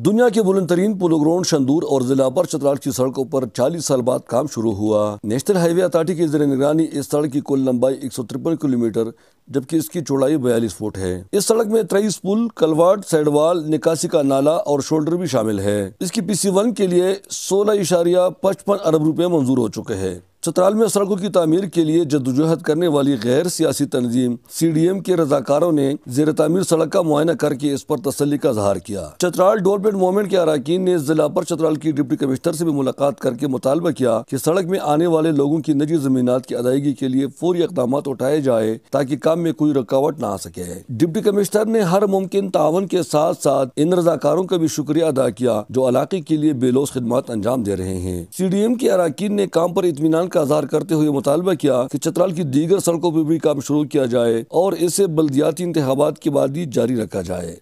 दुनिया के बुलंद तरीन पुलोग्राउंड शंदूर और जिला पर चतराल की सड़कों पर 40 साल बाद काम शुरू हुआ नेशनल हाईवे अथॉरिटी की जर निगरानी इस सड़क की कुल लंबाई एक किलोमीटर जबकि इसकी चौड़ाई बयालीस फुट है इस सड़क में तेईस पुल कलवाट सैडवाल निकासी का नाला और शोल्डर भी शामिल है इसकी पीसी वन के लिए सोलह इशारिया पचपन अरब रूपए मंजूर हो चुके हैं चतराल में सड़कों की तमीर के लिए जदोजहद करने वाली गैर सियासी तनजीम सी डी एम के रजाकारों ने जेर तमीर सड़क का मुआयना करके इस पर तसली का इजहार किया चतराल डेवलपमेंट मूवमेंट के अरकान ने जिला पर चतराल की डिप्टी कमिश्नर से भी मुलाकात करके मुतालबा किया की कि सड़क में आने वाले लोगों की निजी जमीन की अदायगी के लिए फौरी इकदाम उठाए जाए ताकि काम में कोई रुकावट न आ सके डिप्टी कमिश्नर ने हर मुमकिन तावन के साथ साथ इन रजाकारों का भी शुक्रिया अदा किया जो इलाके के लिए बेलोस खदमात अंजाम दे रहे हैं सी डी एम के अरकान ने काम आरोप इतमान का आधार करते हुए मुतालबा किया कि चतराल की दीगर सड़कों पर भी काम शुरू किया जाए और इसे बल्दियाती इंतबात के बाद ही जारी रखा जाए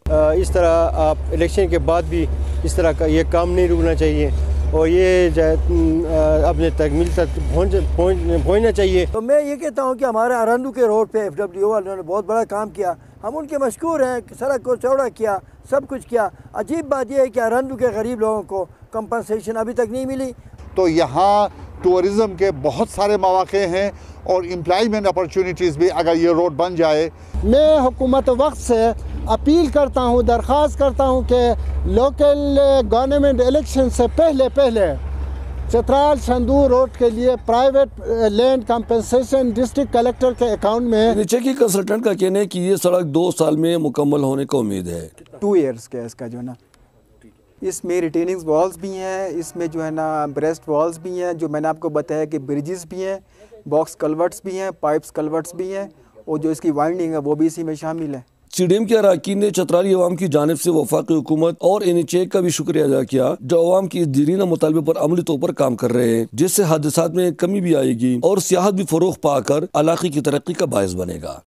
इस तरह आप इलेक्शन के बाद भी इस तरह का ये काम नहीं रुकना चाहिए और ये अपने तकमील तक पहुँच पहुँचना चाहिए तो मैं ये कहता हूँ कि हमारे अरंदू के रोड पे एफ डब्ल्यू वालों ने बहुत बड़ा काम किया हम उनके मशहूर हैं सड़क को चौड़ा किया सब कुछ किया अजीब बात यह है कि आरंदू के गरीब लोगों को कंपनसेशन अभी तक नहीं मिली तो यहाँ टूरिज्म के बहुत सारे मौाक़े हैं और एम्प्लॉयमेंट अपॉर्चुनिटीज़ भी अगर ये रोड बन जाए मैं हुकूमत वक्त से अपील करता हूँ दरख्वास्त करता हूँ कि लोकल गवर्नमेंट इलेक्शन से पहले पहले चतराल संदूर रोड के लिए private land compensation district collector के अकाउंट में नीचे की कंसल्टेंट का कहना है कि ये सड़क दो साल में मुकम्मल होने का उम्मीद है टू ईयर्स का इसका जो ना इसमें रिटेनिंग वॉल्स भी हैं इसमें जो है ना ब्रेस्ट वॉल्स भी हैं जो मैंने आपको बताया कि ब्रिजेस भी हैं बॉक्स कलवर्ट्स भी हैं पाइप्स कलवर्ट्स भी हैं और जो इसकी वाइंडिंग है वो भी इसी में शामिल है स्टेडियम के अरकान ने चतराली अवाम की जानब से वफाक हुकूमत और एन एच ए का भी शुक्रिया अदा किया जो अवाम की इस दीरीना मुतालबे पर अमली तौर पर काम कर रहे हैं जिससे हादसा में कमी भी आएगी और सियाहत भी फरोख पाकर इलाके की तरक्की का बायस बनेगा